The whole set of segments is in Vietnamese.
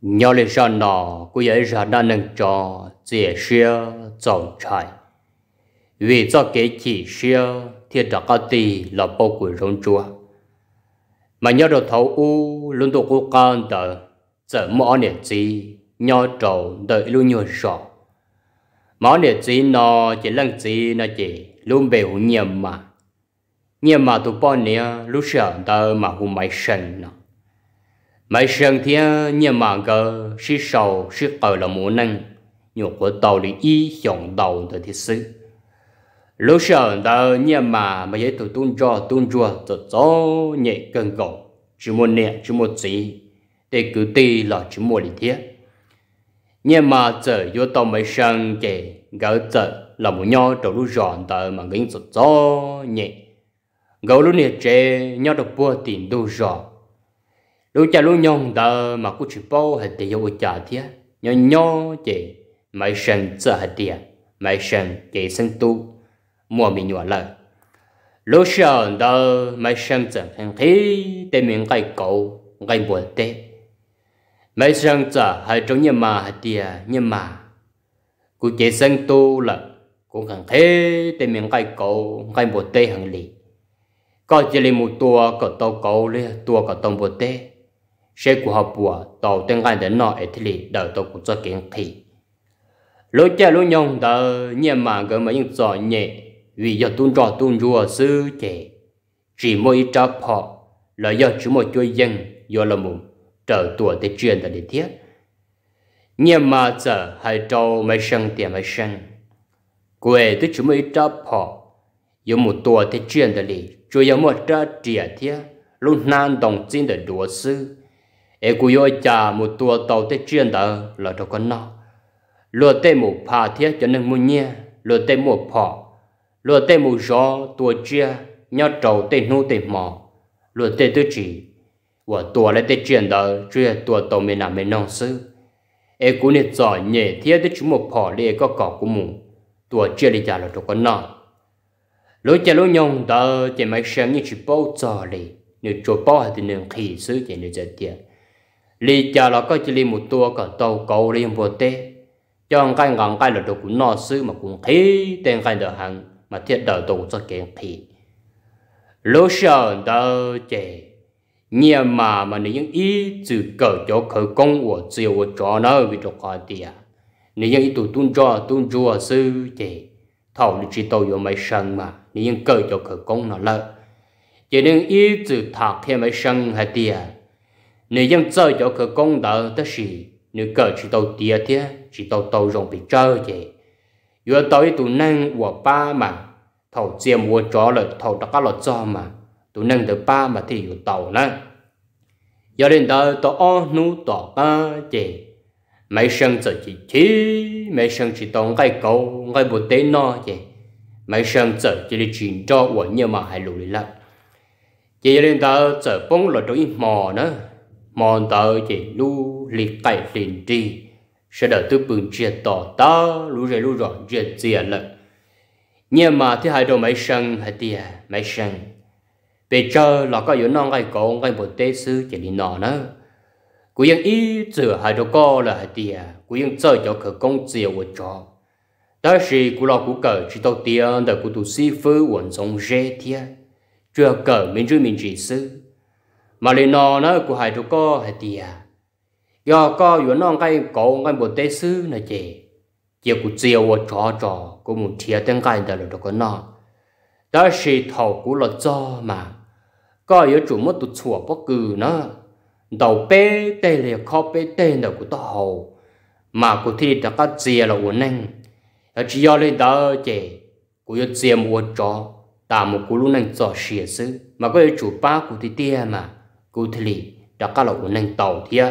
nhớ lên ra đó cũng ấy ra đã nâng cho dễ xưa trọng trại vì cho cái chỉ xưa thì đã có tỷ là bao quỷ rong chúa mà nhớ được thấu u luôn tụ cô con tờ giờ mỏ nè gì nhớ trầu đợi luôn nhớ rõ mỏ nè gì nó chỉ lăng gì nó chỉ luôn bèo nhiều mà nhiều mà tụ bao nè lúc sợ tờ mà hùng máy sần nó mấy sân thế nhà mạng cơ sĩ sầu sĩ cờ là muốn năng nhiều của tàu lý y dòng đầu từ thế sự lúc sợ tờ nhà mà mà giấy tụ tuôn cho tuôn chua tự do nhẹ cần gỗ chỉ một nhẹ chỉ một gì để cứ tì là chỉ một lý thế nhà mà chờ vô tàu mấy sân kể gỡ chờ là một nhau trong lúc dọn tờ mà gánh tự do nhẹ gỡ lúc nhẹ chơi nhau được bua tiền đu dọn lúc cha lúc nhon đờ mà cũng chỉ bao hết để yêu cha thia nhon nhon chị mấy sinh sợ hết đi mấy sinh chị sinh tu mua mình nhỏ lời lúc sân đờ mấy sinh sợ hàng khi để mình cái cầu cái buồn tê mấy sinh sợ hai trong nhà mà hết đi nhà mà cũng chỉ sinh tu là cũng hàng thế để mình cái cầu cái buồn tê hàng lì có chỉ là một tua có tàu cầu lì tua có tàu buồn tê sẽ của họ bùa tàu tên gan đến nọ ấy thì đầu tôi cũng cho kiến thị lối cha lối nhông đờ nhẹ mà gỡ mà những giò nhẹ vì giờ tuôn trò tuôn rùa sư trẻ chỉ mỗi ít trao họ là do chú một chơi dân do là một trở tuổi tới truyền tới thiết nhẹ mà giờ hai trâu mấy sân tiền mấy sân quê tới chú một ít trao họ do một tuổi tới truyền tới lì chú giờ một trao trẻ thiết lúc nan đồng chính để đùa sư ai cú yo cha một tua tàu tết chuyên đó là đâu có nó lúa tê một pha thiết cho nên muốn nhia lúa tê một phò lúa tê một gió tua chia nhau trầu tê nu tê mò lúa tê tư chỉ và tua lại tê chuyên đó chuyên tua tàu mình làm mình nông sư ai cú nít giỏi nhẹ thiết tê chúng một phò để có cỏ của mù tua chia đi trả là đâu có nó lúa cha lúa nhông đó chỉ mấy sáng như chỉ bao giờ đi nếu chỗ bao thì nên khí sư chỉ nên giờ tiền li cha là có chỉ li một tua cả tàu cầu li một tê cho cái ngang cái là đồ của no sư mà cũng khí tên cái đỡ hàng mà thiết đời đồ cho kiện thì lỗ sợ đỡ chè nhiều mà mà nếu những ý chữ cờ cho khởi công của chiều của chó nó vì cho khó tiệt nếu những ý tụ tuôn cho tuôn chùa sư chè thầu chỉ tàu vô mấy sân mà nếu những cờ cho khởi công nó lợ chỉ nên ý chữ thạc thêm mấy sân hay tiệt nếu dân chơi cho cơ công đỡ tất gì nếu cờ chỉ tàu tía thế chỉ tàu tàu rồng bị chơi vậy vừa tới tụ năng của ba mà thầu chiêm mua chó là thầu đã cá lọt cho mà tụ năng được ba mà thì vừa tàu nè giờ đến đây tàu o nu tàu ba chị mấy sân chỉ chỉ chi mấy sân chỉ tàu ngay cầu ngay bộ tế no chị mấy sân chỉ chỉ đi chuyển cho của nhưng mà hãy lùi lại chị đến đây chở bông là trong mò nữa mong tờ chỉ lu li cải tiền đi sẽ đỡ tôi bừng chia tỏ ta lu rồi lu rõ chia chia lận nhưng mà thứ hai đồ máy sân hay tia máy sân bây giờ là có yếu non cái cổ cái bộ tế sư chỉ đi nọ nữa cú yên ý chữa hai đồ co là hay tia cú yên chơi cho khởi công chiều của trò đó là cú lo cú cởi chỉ đầu tiên là cú tu sĩ phứ quần sống rẻ tia chưa cởi mình rồi mình chỉ sư mà lên nó nó của hai đứa co hai tia do co vừa nong cái cổ cái bộ tế sư này chị chỉ của chiều và trò trò của một chia tên cái đó là đồ có nó đó là thầu của lọt cho mà có yếu chủ mất tụt chùa bất cứ nó đầu bê tê là khó bê tê là của tao hầu mà của thi đã có chia là uốn năng ở chỉ do lên đó chị của yếu chia trò tạm một cú lúc này cho xỉa sư mà có yếu chủ ba của thi tia mà cô thì lì đã cá lộc nâng tàu thia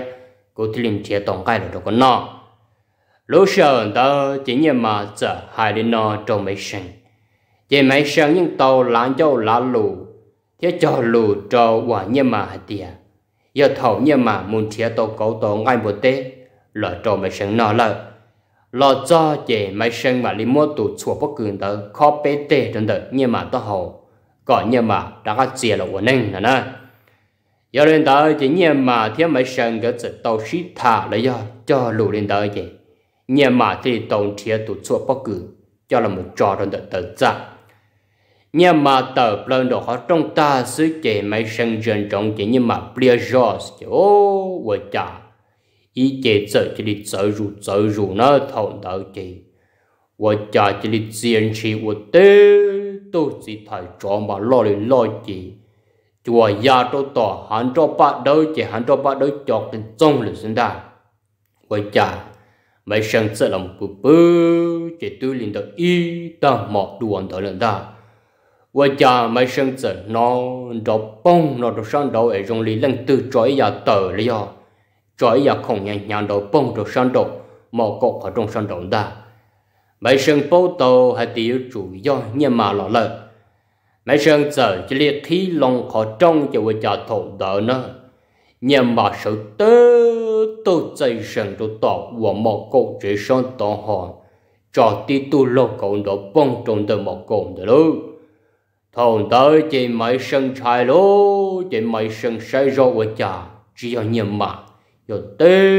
cô thì lìm chia tổng cái là có nọ lúc sau đó chỉ như mà giờ hai đứa nó trong mấy sân chỉ mấy sân những tàu lán châu lá lù thế cho lù cho quả như mà hạt tiền giờ thầu như mà muốn chia tàu cấu tàu ngay một tê là trong mấy sân nọ là lo cho chỉ mấy sân mà đi mua tủ chùa bất cứ đó khó bê tê trên đó nhưng mà tao hầu còn nhưng mà đã có chia là của nên là nè giờ lên tới chỉ nhà mà thiên mấy sân cái chữ, tàu xí thả lấy cho cho lũ lên tới vậy nhà mà thì tổng thiệt tụt xuống bắc cử cho là một trò đơn đợt tờ ra nhà mà tờ lên đồ họ trong ta xứ chỉ mấy sân dân trong chỉ nhà mà bia gió ô vợ cha ý chỉ sợ chỉ đi sợ rủ sợ rủ nó thầu đỡ chỉ vợ cha chỉ đi diễn chỉ vợ tê tôi chỉ thấy trò mà lo lên lo chỉ chùa gia trô tỏ hắn trô bá đôi chỉ hắn trô bá đôi chọc cái trông lửa sinh đà quay trả mấy sân sẽ là một bự bự chỉ tôi liền được y ta mọ đuồn thở lên ta quay trả mấy sân sẽ nó đó bông nó đó sang đầu ở trong lý lần từ trói nhà tờ lý do trói nhà không nhàn nhàn đầu bông đó sang đầu mọ cột ở trong sang đầu ta mấy sân bố tàu hay tiêu chủ do nhưng mà lọ lợi nãy sơn giờ chỉ liệt thi lòng khó trong cho vợ cha thổ đỡ nữa nhưng mà sự tớ tôi dây sân tôi tỏ và một câu chuyện son tỏ hòn cho tí tu lô cậu đó bông trộn từ một cồn đó lư thôn tới chỉ mấy sân trai lô chỉ mấy sân say rô của cha chỉ có nhưng mà giờ tê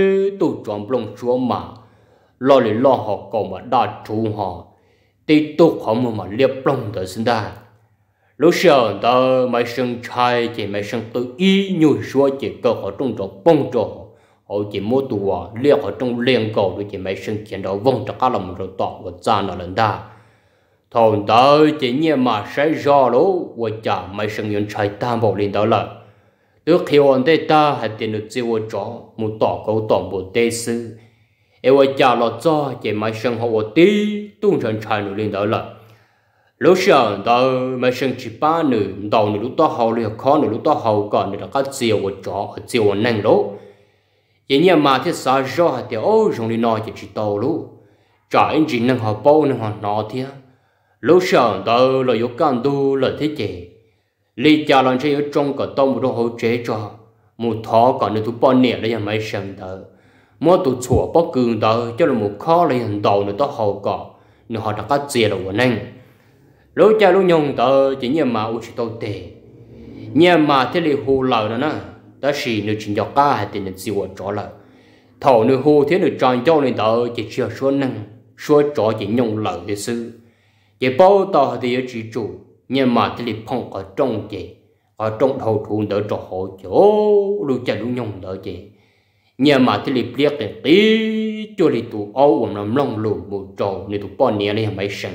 tu chọn lông chúa mà lo lì lo họ cậu mà đa chú họ tí tu họ mà mà liệp lông tới sinh ra lúc sau đó mấy sân trai chỉ mấy sân tự ý nhu số chỉ cơ họ trong trọ bông trọ họ chỉ mua tùa liệu họ trong liên cầu rồi chỉ mấy sân chiến đấu vong cho các lòng rồi tọt và ra nó lần ta thôn đó chỉ nhẹ mà sẽ do lỗ và chả mấy sân những chai tam bảo lên đó là trước khi ông đây ta hãy tiền được chiêu trọ một tọt cầu tọt một tê sư em và chả lo cho chỉ mấy sân họ tí tung chân chai nó lên đó là lúc sau đó mà sinh chỉ ba nữa đầu nữa lúc đó hậu lừa khó nữa lúc đó hậu còn nữa đã có chiều của chó chiều của nàng đó vậy nhà mà thì sao do hạt tiêu ô dùng đi nói chỉ chỉ tàu luôn trả anh chỉ nàng họ bao nàng họ nó thế lúc sau đó là yếu can đủ là thế chị lý cha lần chơi ở trong cả tông một đồ hậu chế cho một thọ còn nữ tụ bao nè đấy nhà mấy sinh đó mua tụ chùa bao cường đó cho là một khó lấy hàng đầu nữ đó hậu còn nữa họ đã có chiều của nàng lũ cha lũ nhung tờ chỉ nhờ mà u chỉ tàu tệ nhờ mà thế li hù lờ đó nè ta chỉ nửa chỉ nhọc ca hay tiền nửa siêu trọ lờ thầu nửa hù thế nửa tròn cho nửa tờ chỉ chưa số năng số trọ chỉ nhung lờ về sư chỉ bao tờ thì chỉ chủ nhờ mà thế li phong ở trong chị ở trong đầu thủ đỡ trọ hộ chỗ lũ cha lũ nhung đỡ chị nhờ mà thế li biết để tí cho li tụ âu ổn làm long lụm mù trầu nửa tụ bao nia li mấy sừng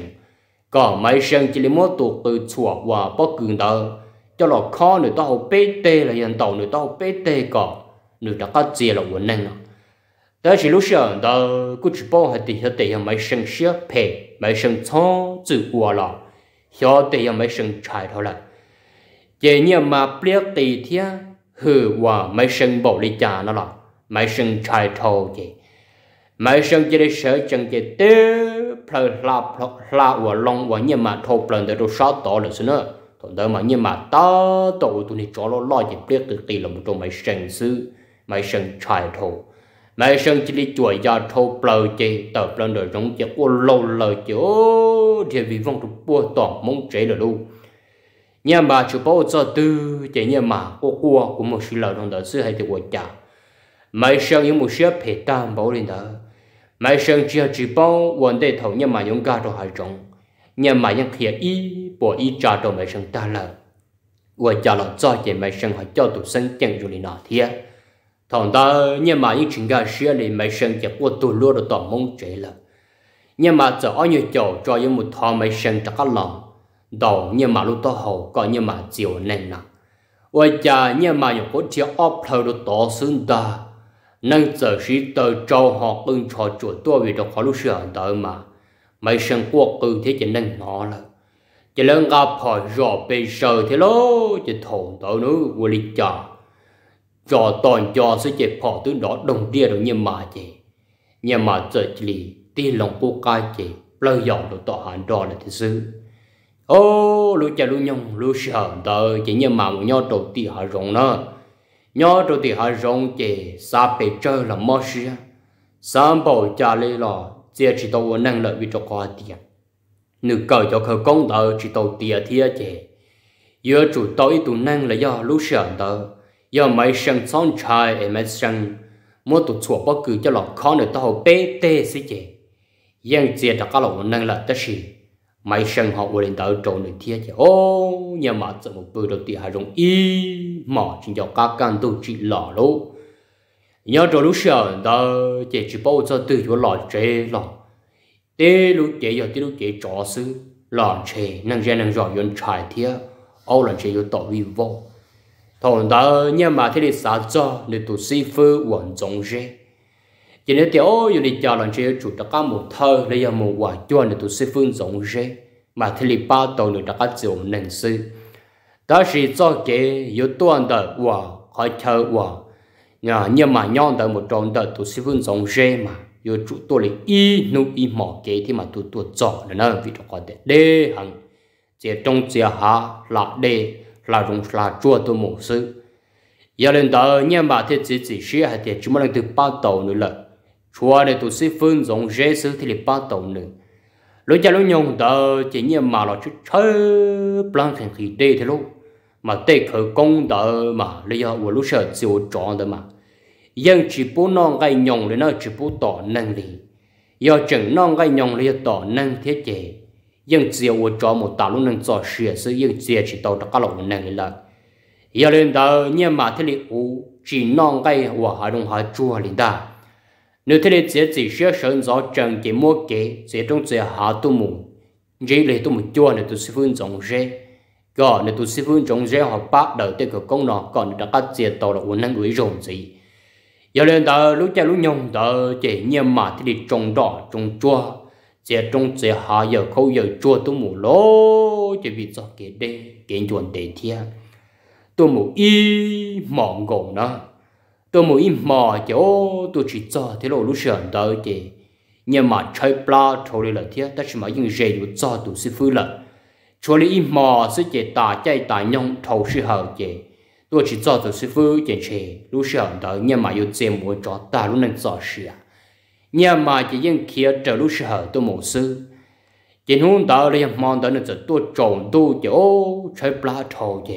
có mấy sân chỉ lấy mua tụ từ chùa và bó cường đó cho lọ khó nữa tao học bê tê là hiện tàu nữa tao học bê tê có nữa đã có gì là quần năng đó chỉ lúc sau đó cứ chỉ bảo hạt thì hạt thì mấy sân xía pè mấy sân chó chữ qua lọ hạt thì mấy sân trái thôi là chỉ như mà biết tì thia hư và mấy sân bảo lý cha nó là mấy sân trái thâu vậy mấy sinh chỉ để sợ chân chỉ tê phải là là và long và nhưng mà thô lần để rồi sáu tổ là xin nữa thằng đó mà nhưng mà ta tổ tụi này cho nó lo chỉ biết từ tỷ là một trong mấy sinh sư mấy sinh trai thô mấy sinh chỉ để chuỗi ra thô bờ chỉ tờ lần đời trong chỉ qua lâu lời chỉ thì vì vong tụ bua tỏng mong chế là đâu nhưng mà chú bảo cho tư chỉ nhưng mà qua qua cũng một sự lời thằng đó sư hay thì qua chả mấy sinh những một số phải tam bảo lên đó mai sinh chia chỉ bao vấn đề thầu nhà mà nhung ca trong hai trọng nhà mà nhung khía y bỏ y trả trong mai sinh ta là và gia lộc cho chị mai sơn họ cho tụ sinh chẳng rồi nọ thiệt thằng ta nhà mà những chuyện gà xưa thì mai sinh chặt qua tụ lúa được tỏ mông chế là nhà mà giờ ở nhà chầu cho những một thằng mai sinh chắc có lòng đầu nhà mà lúc đó hậu có nhà mà chiều nên nè và gia nhà mà những có chiếc ốp thầu được tỏ sinh ta nâng giờ sĩ tờ châu họ ưng cho chuột tua vì đọc khó lúc sửa đỡ mà mấy sân quốc ưng thế chỉ nâng nó là chỉ lớn gặp họ rõ bề sờ thế lô chỉ thổ tớ nữa vô lý chờ rõ toàn cho sẽ chỉ họ từ đó đồng đia được như mà chị, nhưng mà giờ chỉ lì tin lòng cô ca chị, lời dọn được tỏ hẳn đó là thế sư ô lũ chờ lũ nhung lũ sửa tớ chỉ như mà một nhau đầu tiên họ rộng nữa nhớ rồi thì họ rong chè sa bể chơi là mơ xí sáng bảo cha lê lò chỉ chỉ tàu năng lợi vì cho qua tiền nữ cờ cho khờ công tờ chỉ tàu tiền thia chè giờ chủ tối tụ năng là do lúc sợ tờ giờ mấy sân son trai em mấy sân mua tụ chuột bất cứ cho lọ khó nữa tao bê tê xí chè yên chia đặc cả lọ năng lợi tất xí mấy sân họ của đến tới trộn đến thiết chứ ô nhà mà tự một bữa đầu tiên hà rộng y mà chính cho các căn tu trị lò lỗ nhớ trộn lúc sợ đó chỉ chỉ bảo giờ từ chỗ lò chế lò tê lúc chế giờ tê lúc chế trò sư lò chế năng ra năng rõ yon trải thiết ô lò chế yếu tỏ vi vô thằng đó nhà mà thế để sao cho để tu sĩ phơ hoàn trọng rồi cho nên tiểu ô dùng đi chờ lần chơi chủ đã có một thơ lấy giờ một quả cho để tụ sư phương rộng rễ mà thì lì ba tổ được đã có chiều nền sư đó là do cái yếu tuần đời quả khỏi thơ quả nhà nhưng mà nhon đời một tròn đời tụ sư phương rộng rễ mà yếu chủ tôi là y nu y mỏ kế thì mà tôi tôi chọn là nó vì đó có để đê hằng chỉ trong chỉ hạ là đê là dùng là chua tôi một sư giờ lên đời nhà mà thì chỉ chỉ sĩ hay thì chúng mình từ ba tổ nữa là chua để tôi sĩ phương dùng dễ sử thì lì bắt đầu nữa lúc cha lúc nhung đó chỉ như mà là chút chơi plan thành khí đê thế luôn mà tê khởi công đó mà lý do của lúc sợ chịu chọn tờ mà dân chỉ bố non gây nhung để nó chỉ bố tỏ năng lý do chừng non gây nhung lý tỏ năng thiết chế dân chỉ của chọn một tà lúc năng cho sửa sự dân chịu chỉ tàu đã các loại năng lý là giờ lên tờ nhưng mà thế lý u chỉ non gây của hai đông hai chua lý ta nếu thế thì chỉ chỉ sửa sửa rõ trần chỉ mua kế chỉ trong chỉ hạ tu mù chỉ lấy tu mù chua nên tu sư phương trọng rễ còn nên tu sư phương trọng rễ họ bắt đầu tới cái công nọ còn đã cắt chỉ tàu là uốn năng gửi rồng gì giờ lên tờ lúc cha lúc nhung tờ chỉ nhem mà thì đi trồng đỏ trồng chua chỉ trong chỉ hạ giờ khâu giờ chua tu mù lô chỉ vì do kế đê kế chuẩn đề thiên tu mù y mỏng gồng đó tôi mỗi mò chỗ tôi chỉ cho thế lộ lúc sớm đó chứ nhưng mà chơi bla chỗ này là thế tất nhiên mà những gì được cho tôi sẽ phơi là chỗ này mò sẽ chỉ tả chạy tả nhông thầu sự hậu chứ tôi chỉ cho tôi sẽ phơi chỉ chỉ lúc sớm đó nhưng mà yêu chơi mỗi chỗ ta lúc nên cho sự à nhưng mà chỉ những kia trở lúc sớm tôi mỗi sự chỉ hôm đó là mong đó là tôi trộn tôi chỗ chơi bla thầu chứ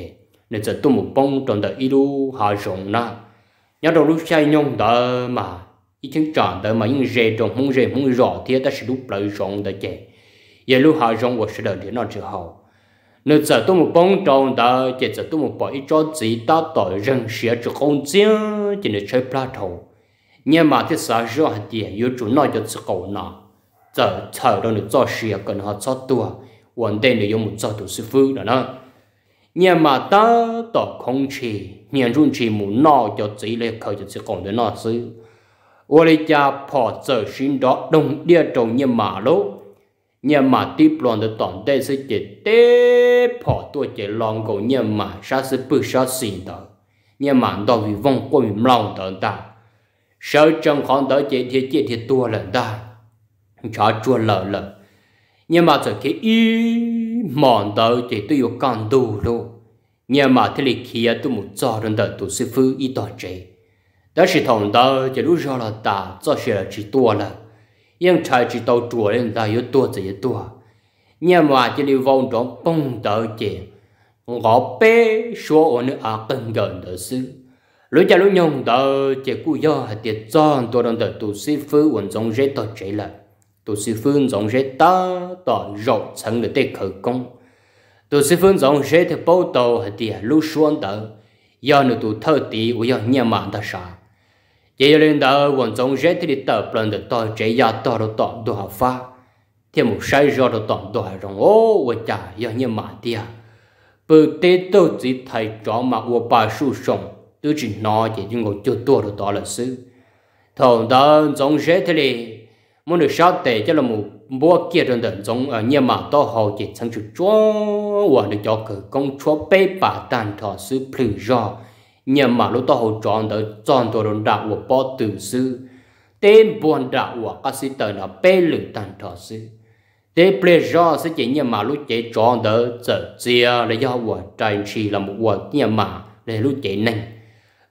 nên tôi một bông trộn đó ít lúc hạ rộng nào nhớ đầu lúc say nhung đỡ mà ít chân tròn đỡ mà những rề tròn muốn rề muốn rõ thì ta sẽ lúc lợi rộng đỡ chè giờ lúc họ rộng của sự đời để nó chờ hậu nếu giờ tôi một bóng tròn đỡ chỉ giờ tôi một bỏ ít cho gì ta tội rằng sửa cho không chiến chỉ để chơi plato nhưng mà thì sao rõ thì yếu chủ nói cho sự cầu nào giờ chờ đó được cho sửa cần họ cho tua vấn đề này dùng một cho tổ sư phụ đó nó nhưng mà ta tổ không chỉ 年中期木闹就这一类口就是讲的那是，我的家跑走寻找东 địa 中年马路，年马地 plan 的当代是这得跑多这狼狗年马啥是不啥心的，年马到为王国民老的大，少正行到这天这天多人大，查住了了，年马这个一忙到这都有干多了。nhà mà thế lịch khi tu một cho đơn đời tu sư phu y toàn chế đó là thằng đó chỉ lúc ra là ta cho sẽ là chỉ tua là nhưng trái chỉ tàu chùa nên ta yếu tua chỉ yếu tua nhà mà chỉ lưu vong trong bông tờ chế ngõ bé số ở nơi à cần gần đời sư lúc cha lúc nhung tờ chỉ cú do hạt tiệt cho tôi đơn đời tu sư phu vẫn giống dễ toàn chế là tu sư phu giống dễ ta toàn rộng sẵn để tế khởi công tôi sẽ phân dòng sẽ thì bao tàu thì lúc xuống tàu giờ nữa tôi thở tí của giờ nhà mạng ta sao giờ lên đó vẫn dòng sẽ thì tàu plan được tàu chạy giờ tàu được tàu đồ học pha thì một sai giờ được tàu đồ học rong ô và chả giờ nhà mạng đi à bự tế tôi chỉ thấy rõ mà của bà su sống tôi chỉ nói chỉ chúng ngồi chưa tua được tàu là sư thầu đó dòng sẽ thì muốn được sao tệ cho là một bố kia trong đợt giống ở nhà mà to hồ chỉ sang chụp chúa và được cho cử công chúa bê bà tàn thọ sư phử do nhà mà lúc to hồ tròn đợt tròn tổ đồn đạo của bó tử sư tên buồn đạo của các sĩ tờ nó bê lử tàn thọ sư để phử do sẽ chỉ nhà mà lúc chỉ tròn đợt trở chia là do của trai chỉ là một của nhà mà để lúc chỉ nành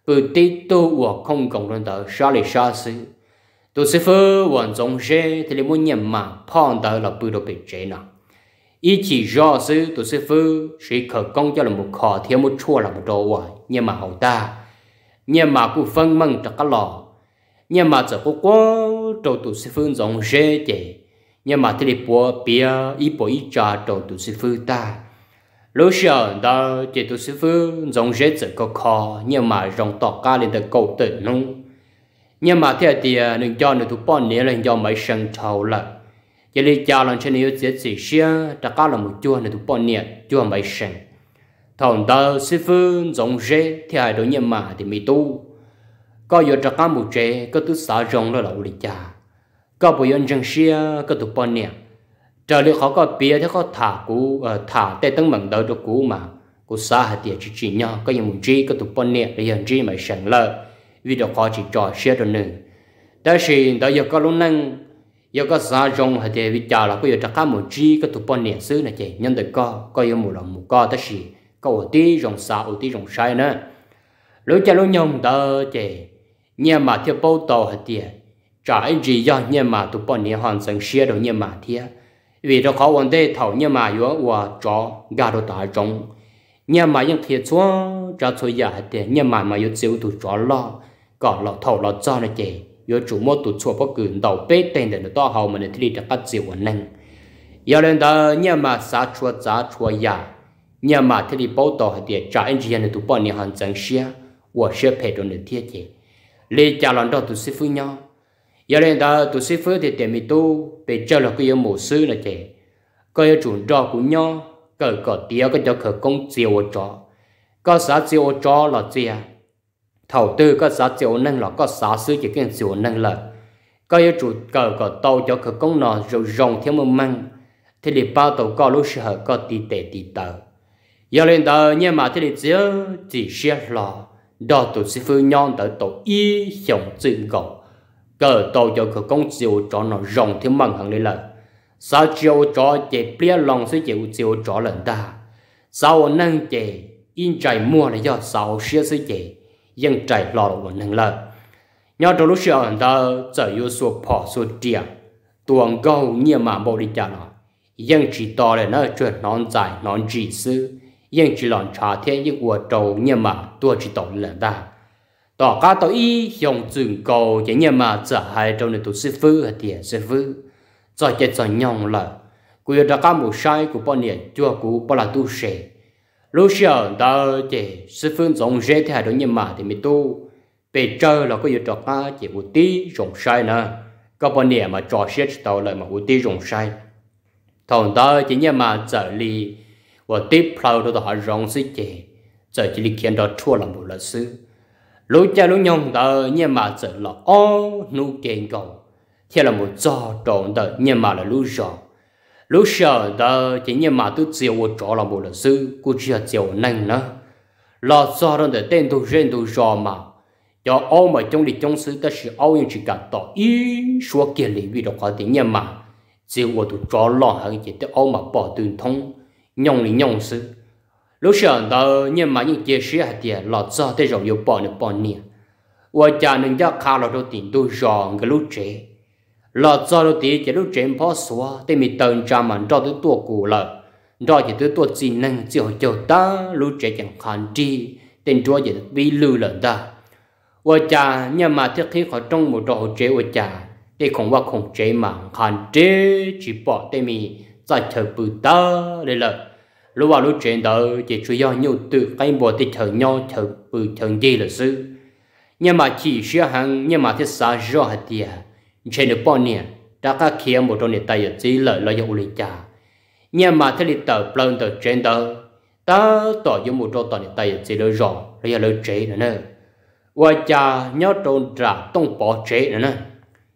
bởi tí tôi của không cộng đồng đợt xa lì xa sư tôi sẽ phơ hoàn trọng rễ thì lấy muốn nhận mà phong tờ là bự đồ bị chế nào ý chỉ do sư tôi sẽ phơ sĩ khởi công cho là một khó thiếu một chua là một đồ hoài nhưng mà hậu ta nhưng mà cũng phân măng cho các lò nhưng mà chỉ có quá trâu tôi sẽ phơ trọng rễ chế nhưng mà thì lấy bùa bia ý bùa ý trà trâu tôi sẽ phơ ta lúc xưa đó thì tôi sẽ phơ trọng rễ chỉ có khó nhưng mà dòng tọt ca lên từ cầu tự nung nhưng mà thế thì à, đừng cho người thuộc bọn nè là do mấy sân thầu là chỉ đi chào lần trên yêu sẽ chỉ xia ta có là một chua người thuộc bọn nè chua mấy sân thằng tơ sư phụ giống dễ thì ai đối nhưng mà thì mi tu có giờ ta có một chế có thứ xã rộng là lậu đi cha có bùi anh chẳng xia có thuộc bọn nè trở lại họ có bia thì có thả cú ờ, thả tay tấn mặn đỡ được cú mà cú xa hạt tiền chỉ chỉ nhau có những một chi có thuộc bọn nè để hiện chi mấy sân lợi vì đó có chỉ cho xe đồ nữa đó là đó giờ có lúc năng giờ có xa rộng hay thế vì chả là có giờ chắc một chi có tụ bọn niệm xứ này chè nhân được có có giờ một lòng một có đó là có ở tí rộng xa ở tí rộng sai nữa lúc cha lúc nhông đó chè nhà mà theo bao tàu hay thế chả anh gì do nhà mà tụ bọn niệm hoàn thành xe đồ nhà mà thế vì đó có vấn đề thầu nhà mà yếu và cho gà đồ tại trong nhà mà những thiệt chúa cho chúa giả thế nhà mà mà yếu chịu tụ cho lo có lọ thầu lọ cho là chị yo chủ mô tụ chùa bó cử đầu bế tên để to hầu mà để thi được cái diệu ổn năng yo lên đó nhà mà xã chùa xã chùa ya nhà mà thi đi bảo tỏ để trả anh chị anh tụ bọn nhà hàng chẳng xia và sẽ phải đồn để thiết chị lê cha lần đó tụ sư phụ nhau yo lên đó tụ sư phụ thì để mi tu để cho là cái yêu mổ sư là chị cái chủ đó của nhau cờ cờ tía cái cho cờ công diệu cho, chỗ có xã diệu ở chỗ là gì à thầu tư có giá triệu năng là có giá sư chỉ cần triệu năng là có yêu chủ cờ có tàu cho cơ công nọ rồi rồng theo mông măng thì để bao tàu có lúc sợ có tì tệ tì tờ giờ lên tờ nhưng mà thì để chỉ chỉ xe lò đó tụ sư phu nhon tới tàu y sống chuyện gọn cờ tàu cho cơ công triệu cho nó rồng theo măng hằng đấy là sao chiều cho chỉ bia lòng sư chịu chiều cho lần ta sao năng chế in chạy mua là do sao xe sư chế yên trái lò lò nâng lờ nhau trong lúc xưa ta trở yêu số phò số tiền tuồng gâu nhiều mà bộ đi chả nó yên chỉ to là nó chuyện nón dài nón chỉ sư yên chỉ lòn trà thiên yên của trầu nhiều mà tua chỉ tổ lần ta tỏ cá tổ y dùng trường cầu chỉ nhiều mà trở hai trong này tổ sư phư thì sư phư rồi chết rồi nhong lờ quy ra cá mù sai của bọn nhện chua cú bọn là tu sẻ lúc xưa ta chỉ sư phương giống dễ thay đổi nhưng mà thì mình tu về chơi là có gì trò ta chỉ một tí rộng sai nè có bao nhiêu mà trò xiết tàu lại mà một tí rộng sai thằng đó chỉ nhưng mà trợ lý và tiếp theo đó họ rộng sĩ chỉ trợ chỉ lý khiến đó thua là một lần sư lúc cha lúc nhung ta nhưng mà trợ là ô nu kiện cầu thì là một trò trộn tờ nhưng mà là lúc rồi lúc sợ đó chỉ như mà tôi chiều một chỗ là một luật sư cô chia chiều nâng nữa lo do đó để tên tôi riêng tôi rõ mà cho ông mà trong lịch trong sự đó là ông những chỉ cả tỏ ý số kia lý vì đó có tiếng như mà chiều một tôi rõ lo hàng chỉ tới ông mà bỏ tuyên thông nhông lý nhông sự lúc sợ đó nhưng mà những sự sẻ tiền lo do tới rồi yêu bỏ nữa bỏ nè và cha nên cho khá là đầu tiền tôi rõ cái lúc trẻ lọ do đồ tí chỉ lúc trên phó xóa thì mình tần trà mà cho tới tua cụ lợ do chỉ tới tua chỉ năng chỉ hồi cho ta lúc trẻ chẳng khăn chi tên chúa chỉ bị lưu lợn ta và cha nhà mà thiết khi khỏi trong một đồ chế và cha thì không qua không chế mà khăn chế chỉ bỏ tên mình giải thở bự ta để lợ lúc vào lúc trên đó chỉ chú yếu nhiều từ cái bộ thì thở nhau thở bự thở gì là sư nhưng mà chỉ sẽ hàng nhưng mà thiết xa rõ hạt tiền chế nó bỏ nè đã cả kia một trong những tay ở dưới lợi lợi dụng lý trà, nhưng mà thế lực tờ plon tờ trên tờ ta tỏ dụng một trong tờ những tay ở dưới lợi rõ lợi dụng lợi chế nữa nè và cha nhớ trong trả tông bỏ chế nữa nè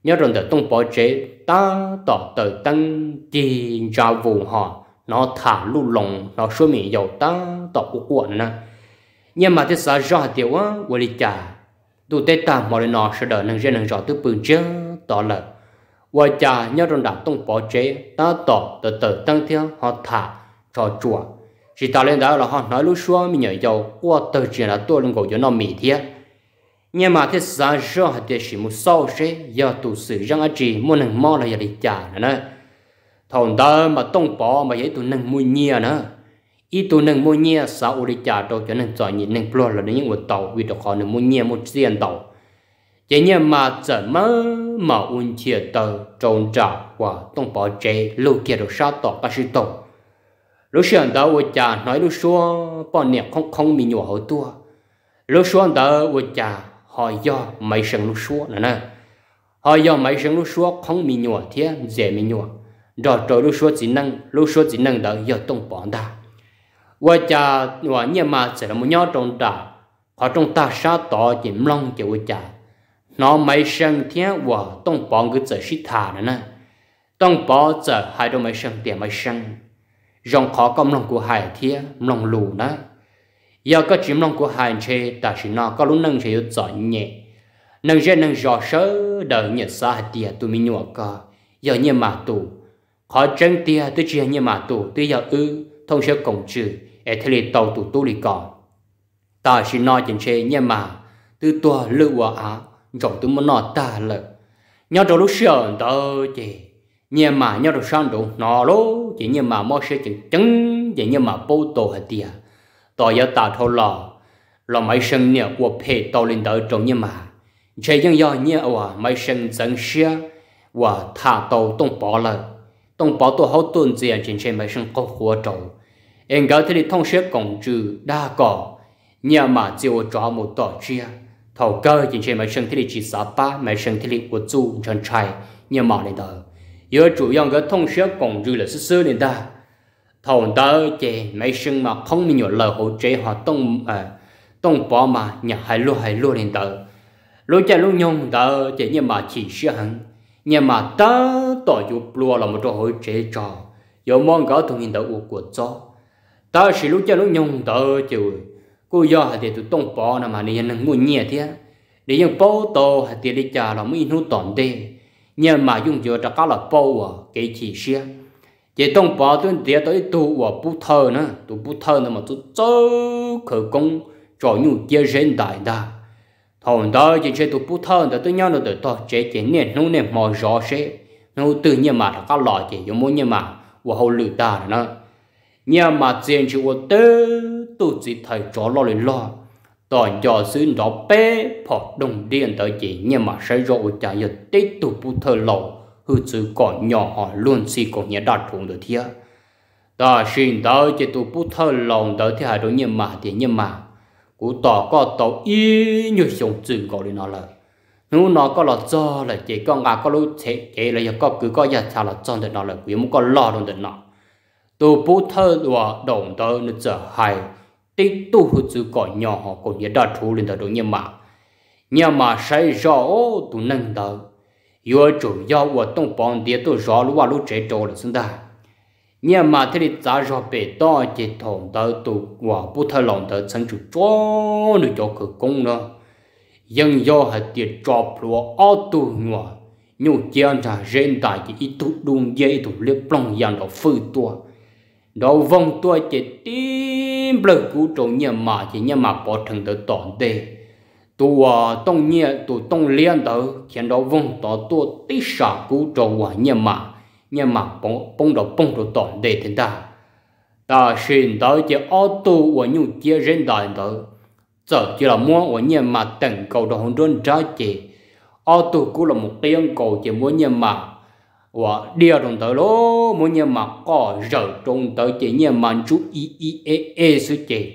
nhớ trong tờ tông bỏ chế ta tỏ tờ tăng chi ra vùng họ nó thả lũ lồng nó số miệng dầu ta tỏ của quận nè nhưng mà thế sao rõ tiểu á và lý cha đủ tết ta mọi nó sẽ đợi năng dân năng rõ tư bừng chứ tỏ lợ và cha nhớ rằng đã tung bỏ chế ta tỏ từ từ tăng theo họ thả cho chùa chỉ ta lên đó là họ nói lúc xuống mình nhờ giàu qua từ chuyện là tôi lên cổ cho nó mì thế nhưng mà thế sao giờ họ thì chỉ một sau chế giờ tụ sử rằng anh chị muốn nâng mò là giờ đi trả nữa thằng đó mà tung bỏ mà vậy tụ nâng mua nhiều nữa ít tụ nâng mua nhiều sao đi trả đâu cho nâng giỏi nhìn nâng pro là những người tàu vì đó họ nâng mua nhiều một diện tàu chế nhà mà giờ mơ mà un chia tờ trộn trả và tông bỏ chế lưu kia được sao tỏ bác sĩ tổ lúc xưa đó ôi cha nói lúc xưa bọn niệm không không mình nhỏ hậu tua lúc xưa đó ôi cha họ do mấy sinh lúc xưa nè nè họ do mấy sinh lúc xưa không mình nhỏ thế dễ mình nhỏ rồi rồi lúc xưa chỉ năng lúc xưa chỉ năng đó do tông bỏ đa ôi cha và nhà mà giờ là một nhau trộn trả họ trong ta sao tỏ chỉ mong chỉ ôi cha nó mấy sân thiên và tông bỏ cái trở sĩ thả nữa nè tông bỏ trở hai đôi mấy sân tiền mấy sân dòng khó công lòng của hải thiên lòng lù nữa giờ có chìm lòng của hải chê ta chỉ nó có lúc nâng sẽ rõ nhẹ nâng sẽ nâng rõ sớ đời nhật xa tiền tụi mình nhỏ cơ giờ như mà tụ khó chân tia tôi chỉ như mà tụ tôi giờ ư thông sẽ cổng trừ ở thế lì tàu tụ tu lì cỏ ta chỉ nói chuyện chê như mà từ tua lưu hòa á rồi tôi mình nọ ta là nhau đồ lúc sờ tớ chị nhà mà nhau đồ sang đồ nọ lố chị nhà mà mò sẽ chị trứng chị nhà mà bố tổ hả tiệt tôi giờ ta thâu lò lò mấy sinh nhật, của phê tàu lên tớ trong nhà mà chế dân do nhà hòa mấy sinh dân xe hòa thả tàu tông bỏ lời tông bỏ tổ hậu tuần diện trên trên mấy sinh có hùa trầu em gái thì thông sẽ công trừ đa cỏ nhà mà chiều cho một tỏ chia thầu cơ chính trên mấy sân thiết chỉ sáu ba mấy sân thiết của chu trần trai nhiều mỏ này đó yếu chủ yếu cái thông số còn dư là xứ xứ này đó thầu đó chỉ mấy sinh mà không mình nhiều lời hỗ trợ họ tông à tông bỏ mà nhà hai lô hai lô này đó lô cha lô nhung đó chỉ nhưng mà chỉ sẽ hẳn nhưng mà đó tổ dục lúa là một chỗ hỗ trợ cho yếu mong cái thông hiện đó của cho đó là lúc cha lô nhung đó chịu cô do hạt thì tụi tông bỏ nè mà này nhân ngu nhẹ thế để nhân bao to hạt thì để trả là mới nuốt tổn thế nhờ mà dùng giờ cho cá là bao à cái chỉ xe chỉ tông bỏ tụi thế tới tu và bút thơ nữa tụi bút thơ nữa mà tụi chơi khởi công cho nhu chia rèn đại đa thằng đó chỉ chơi tụi bút thơ nữa tụi nhau nó được to chế chỉ nè nu nè mò rõ xe nu tự nhiên mà cá lại chỉ giống muốn nhưng mà và hậu lự ta nữa nhưng mà tiền chỉ của tư tu chỉ thầy cho lo lời lo tỏ cho sự đó bé phỏ đồng điện tới chỉ nhưng mà sẽ rộ chả giờ tết tục bút thơ lâu hư chữ còn nhỏ họ luôn si còn nhớ đạt thủng được thiệt ta xin tới chỉ tu bút thơ lòng tới thì hai đối nhưng mà thì nhưng mà cú tỏ có tàu y như sống chữ gọi đi nó lời nếu nó có là do là chỉ có ngã có lúc chế chế là có cứ có nhà cha là cho được nó là quý muốn có lo được nó tu bút thơ đùa đồng tới nó trở hay tí tu hụt dư cỏ nhỏ họ cổ nhớ đa thú lên đó đúng mà nhưng mà sai rõ tu nâng đó yếu chủ yếu của tông bọn địa tu rõ lúa lúa trẻ trâu là xứng ta nhưng mà thế thì ta rõ bề to chỉ thòng đó tu quả bút thơ lòng đó chẳng chủ cho nữa cho cửa công nữa nhưng do hạt tiệt trọp lúa ô tu ngọa nhu chiến ra rên tại chỉ ít tu đun dây tu liếp lòng yàng đó phơi tua đầu vòng tôi chỉ tim bờ cú trộn nhà mà chỉ nhà mà bỏ thằng tới tỏn tê tôi à, tông nhà tôi tông liên tới khiến đầu vòng đó tôi tí sợ cú trộn hòa nhà mà nhà mà bông bông đầu bông đầu tỏn tê thế ta ta xin tới chỉ ô tu và những chia rên đại đó giờ chỉ là muốn và nhà mà tận cầu đầu hồn trơn trái chỉ ô tu cũng là một tiếng cầu chỉ muốn nhà mà và điều trong tới lô muốn như có rỡ trong tới chỉ như mà chú ý ý ê ê sư chị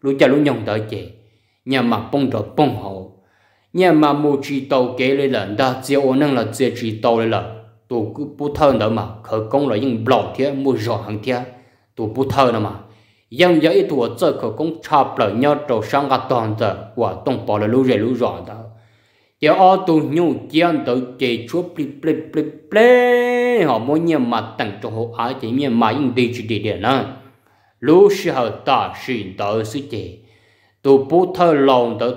lúc cha lúc nhông tới chị nhà mà bông rồi bông hậu nhà mà mua chỉ tàu kế là đã chỉ ôn năng là chỉ chỉ tàu là tụ cứ bút nữa mà khởi công là những lọ thế mua rõ hàng thế tụ bút nữa mà dân giới tụ chơi khởi công chạp lại nhau trầu sang cả toàn giờ và tông bỏ là lũ rẻ lũ rõ đó giờ ô tu nhu chiên tự chế chúa ple ple ple ple họ muốn nhà mà tặng cho họ ai chỉ nhà mà những đi chỉ đi điện nữa lúc sau họ ta xin tới sự chế tu bố thơ lòng tới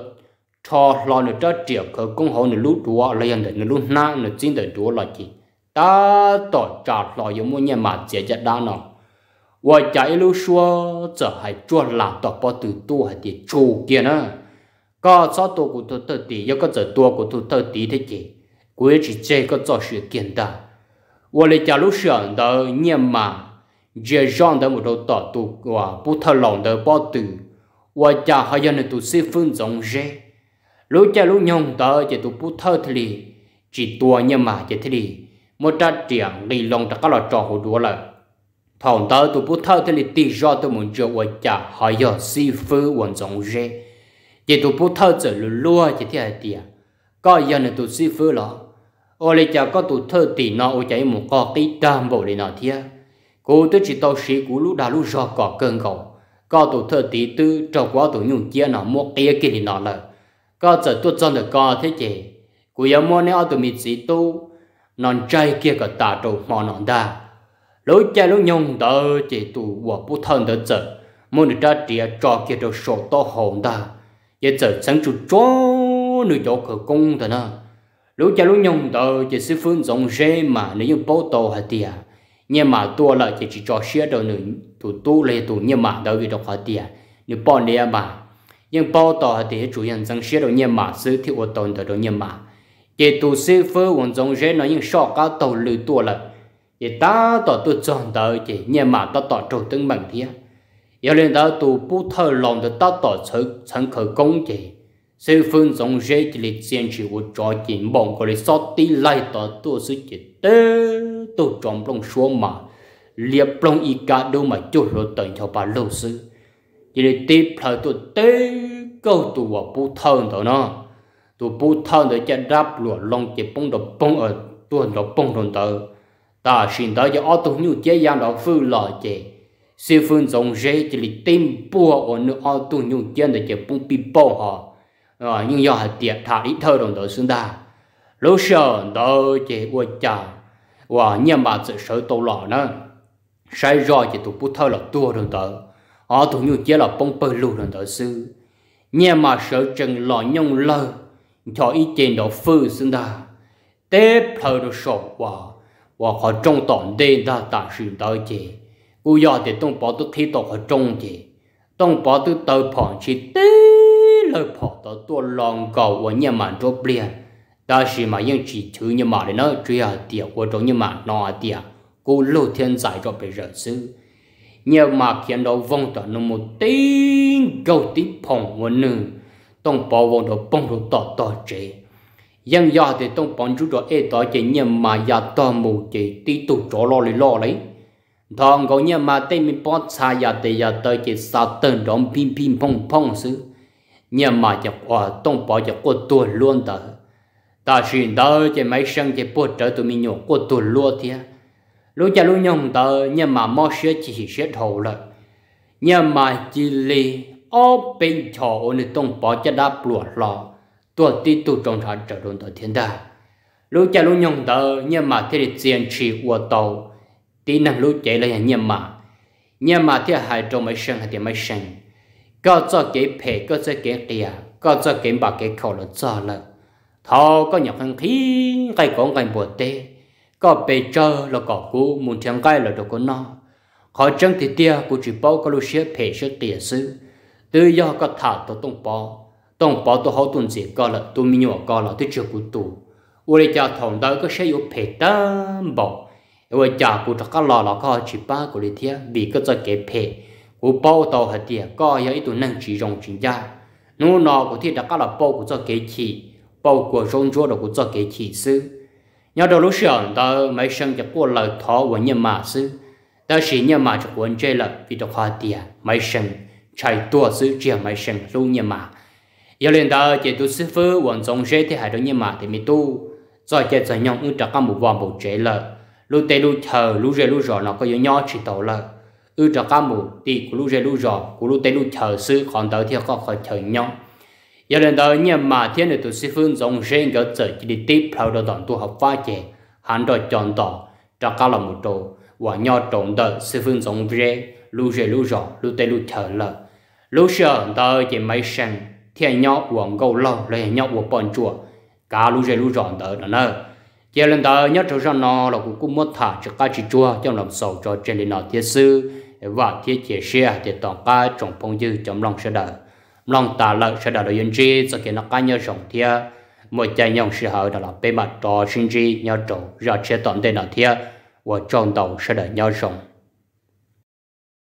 cho lòng nữa cho triệu cơ công họ nữa lúc đùa là yên định lúc nã nữa chính định đùa là gì ta tổ trả lo giống muốn nhà mà chế chặt đa nào và chạy lúc xưa giờ hãy chua là tỏ bỏ từ tu hãy để chủ kia nữa có cho tổ của tôi tôi tí yêu có giờ tổ của tôi tôi tí thế chị cuối chỉ chơi có cho sự kiện đó 我来假如想到年嘛，这让的我都打赌哇，不特冷的不赌，我家还要那都十分钟热，如假如用到这都不特的哩，只多年嘛这的哩，莫扎讲里弄的个了招呼多了。thằng đó tụi bút thơ thì đi ra tụi mình chưa qua chả họ giờ si phư quần rong rê chỉ tụ bút thơ trở lù lùa chỉ thế hệ tiệt có giờ này tụ sư phụ lo ô lê chả có tụ thơ tỉ nó ô chạy một cọ cái đam bộ để nọ thiệt cô tôi chỉ tao sĩ cú lú đà lú giò cọ cơn cầu có tụ thơ tỉ tư trò quá tụ nhung chia nọ một kia kia thì nọ lờ có giờ tôi cho được co thế chị cú giờ mua nếu tụ mít sĩ tu non trai kia cả tà trâu mò non đa lối cha lối nhung đỡ chỉ tụ bỏ bút thân đỡ chợ muốn được ra tiệt trò kia đồ sổ to hồn đa giờ giờ sáng chủ chó nuôi chỗ cửa công thôi nè lúc cha lúc nhung đó chỉ sư phương giống rê mà nếu như bố tổ hả tìa à. nhưng mà tua lại chỉ chỉ cho xe đầu nữ tụ tu lê tụ nhưng mà đầu vì đọc hả tìa nếu bỏ nè mà nhưng bố tổ hả tìa chủ nhân dân xe đó nhưng mà sư thì ô tồn đó đầu nhưng mà chỉ tụ sư phương vẫn giống rê nó nhưng sọ cá tàu lư tua lại chỉ ta tỏ tu chọn đó chỉ nhưng mà ta tỏ trâu tương bằng thiệt 有领导都不透浪的达到成成可攻击，十分钟热的里坚持我抓紧忙过来扫地来到都是一得都装不说嘛，连不一家都嘛就是等着把老师，一里地盘都得够都我不透的呢，都不透的就拉落浪就蹦到蹦呃，多到蹦到到，但现在就奥多牛这样的富老姐。sư phương dòng dây chỉ là tên bùa ở nước ao tu nhung tiên để chỉ bung bị bò họ rồi nhưng do hạt tiệt thả ít thơ đồng đội xương ta lúc sờ đó chỉ qua chả và nhân bà sự sợ tổ lọ nữa sai rồi chỉ tụ bút thơ là tua đồng đội họ tu nhung tiên là bông bơ lù đồng đội sư nhân mà sợ chừng lọ nhung lơ cho ý trên đó phư xương ta tiếp thơ đồ sổ và và họ trong tổn đê ta tạ sự đó chỉ u giờ thì tông bỏ tôi thi tổ ở trong gì tông bỏ tôi tờ phỏng chỉ tí lời phỏng tôi tôi lòng cầu của nhà mà cho bia đó là mà những chỉ thứ nhà mà để nó truy ở tiệt của trong nhà mà nọ tiệt cô lưu thiên giải cho bây giờ sư nhờ mà khiến đó vong tỏ nó một tí gầu tí phỏng của nữ tông bỏ vong đó bông đồ tỏ tỏ chế dân do thì tông bỏ chú đó ê tỏ chế nhờ mà ya tỏ mù chế tí tụ chỗ lo lấy lo lấy thằng có nhà mà tên mình bỏ xa giờ thì giờ tới chỉ sa tên đóng pin pin phong phong xứ nhà mà chỉ ở tông bỏ chỉ cô tua luôn tờ ta xin tớ chỉ mấy sân chỉ bỏ trở tụi mình nhổ cô tua luôn thế lúc cha lúc nhung tớ nhà mà mò sữa chỉ sữa thầu rồi nhà mà chỉ lì ở bên chỗ này tông bỏ chỉ đáp lụa lò tua tí tu trong thà trở đồn tờ thiên đà lúc cha lúc nhung tớ nhà mà thấy thì tiền chỉ uo tàu tí năng lũ chế là nhầm mà nhầm mà thì hai trong mấy sinh hay thì mấy sinh, có cho cái phe có cho cái kia có cho cái bạc cái khẩu là cho là thọ có nhập hàng khí cái con cái bột tê có bề cho là có cú muốn chẳng cái là được có nó họ chẳng thì tia của chỉ bảo có lũ xe phe sẽ tiền sư từ do có thả tổ tông Bảo, tông Bảo tổ hậu tuần gì có là tu mi nhỏ có là tôi chưa cụ tù ủa để cho thằng đó có sẽ yêu phe tâm bảo rồi chả cụ trắc lò lò có chỉ ba của lý thiệt vì cái cho cái phê cụ bao tàu hạt tiệt có yếu tố năng chỉ rong chính gia nô nọ của thiệt đặc là bao của cho cái chỉ bao của rong chúa của cho cái chỉ sư nhớ đầu lúc sớm đó mấy sân cho cô lời thọ của nhân mà sư đó chỉ nhân mà cho quân chơi là vì đặc hoa tiệt mấy sân chạy tua sư chia mấy sân lưu nhân mà giờ lên đó chỉ tu sư phụ vẫn trong thế thì hai đứa nhân mà thì mới tu rồi chỉ cho nhau ưu trắc một vòng một chế lợi lúc tê lúc thờ lúc rê lúc rò nó có yếu nhỏ chỉ tổ là ư cho cá mù đi của lúc rê lúc rò của lúc tê lúc thờ sư còn tới thì có khỏi thờ nhau giờ đến tới nhưng mà thiên này tụi sư phương dùng riêng cái chữ chỉ đi tiếp theo đó đoạn tu học phá chế hắn đòi chọn tỏ cho cá là một tổ và nhỏ trộn đời sư phương dùng riêng lúc rê lúc rò lúc tê lúc thờ là lúc sợ tới chỉ mấy sinh thiên nhỏ uống gấu lâu lấy nhỏ uống bọn chùa cá lúc rê lúc rò tới đó nữa giờ lần đó nhớ chỗ ra nó là cũng cũng mất thả cho cá chỉ chua trong lòng sầu cho trên lên nó thiết sư và thiết chế xe để toàn cá trong phong dư trong lòng sẽ đỡ lòng ta lợi sẽ đỡ được yên chi cho khi nó cá nhớ rộng thiết một chai nhông sự hở đó là bề mặt trò sinh chi nhớ chỗ ra chế toàn tên nó thiết và trong đầu sẽ đỡ nhớ rộng